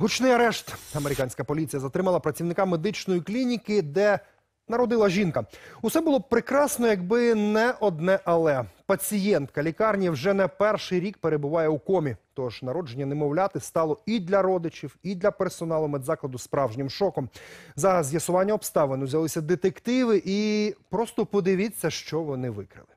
Гучний арешт. Американська поліція затримала працівника медичної клініки, де народила жінка. Усе було б прекрасно, якби не одне, але пацієнтка лікарні вже не перший рік перебуває у комі. Тож народження немовляти стало і для родичів, і для персоналу медзакладу справжнім шоком. За з'ясування обставин узялися детективи, і просто подивіться, що вони викрили.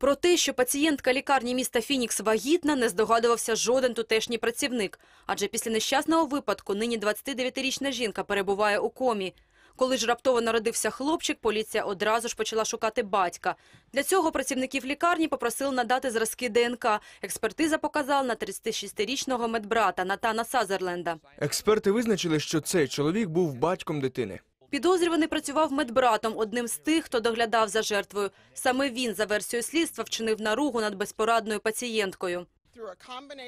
Про те, що пацієнтка лікарні міста Фінікс вагітна, не здогадувався жоден тутешній працівник. Адже після нещасного випадку нині 29-річна жінка перебуває у комі. Коли ж раптово народився хлопчик, поліція одразу ж почала шукати батька. Для цього працівників лікарні попросили надати зразки ДНК. Експертиза показала на 36-річного медбрата Натана Сазерленда. Експерти визначили, що цей чоловік був батьком дитини. Підозрюваний працював медбратом, одним з тих, хто доглядав за жертвою. Саме він, за версією слідства, вчинив наругу над безпорадною пацієнткою.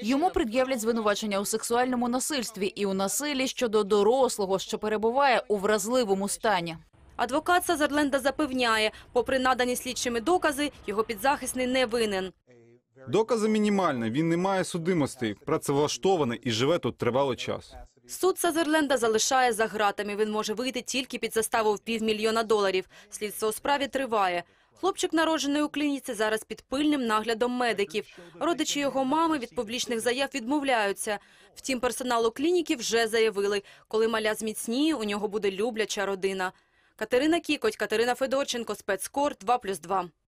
Йому пред'являть звинувачення у сексуальному насильстві і у насилі щодо дорослого, що перебуває у вразливому стані. Адвокат Сазерленда запевняє, попри надані слідчими докази, його підзахисний не винен. Докази мінімальні, Він не має судимостей, працевлаштований і живе тут тривалий час. Суд Сазерленда залишає за гратами. Він може вийти тільки під заставу в півмільйона доларів. Слідство у справі триває. Хлопчик, народжений у клініці, зараз під пильним наглядом медиків. Родичі його мами від публічних заяв відмовляються. Втім, персоналу клініки вже заявили, коли маля зміцніє, у нього буде любляча родина. Катерина Кікоть, Катерина Федорченко, спецкор 2+,2.